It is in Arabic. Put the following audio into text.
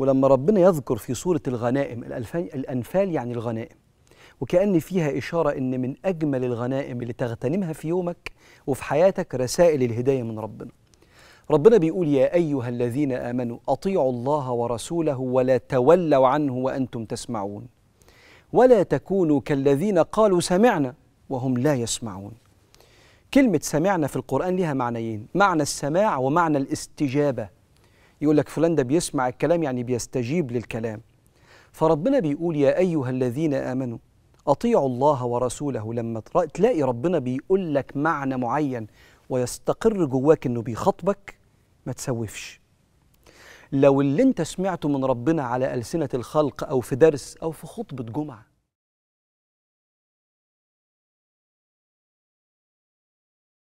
ولما ربنا يذكر في سورة الغنائم الأنفال يعني الغنائم وكأن فيها إشارة إن من أجمل الغنائم اللي تغتنمها في يومك وفي حياتك رسائل الهداية من ربنا ربنا بيقول يا أيها الذين آمنوا أطيعوا الله ورسوله ولا تولوا عنه وأنتم تسمعون ولا تكونوا كالذين قالوا سمعنا وهم لا يسمعون كلمة سمعنا في القرآن لها معنيين معنى السماع ومعنى الاستجابة يقول لك فلان ده بيسمع الكلام يعني بيستجيب للكلام فربنا بيقول يا أيها الذين آمنوا أطيعوا الله ورسوله لما تلاقي ربنا بيقول لك معنى معين ويستقر جواك إنه بيخاطبك ما تسوفش لو اللي انت سمعته من ربنا على ألسنة الخلق أو في درس أو في خطبة جمعة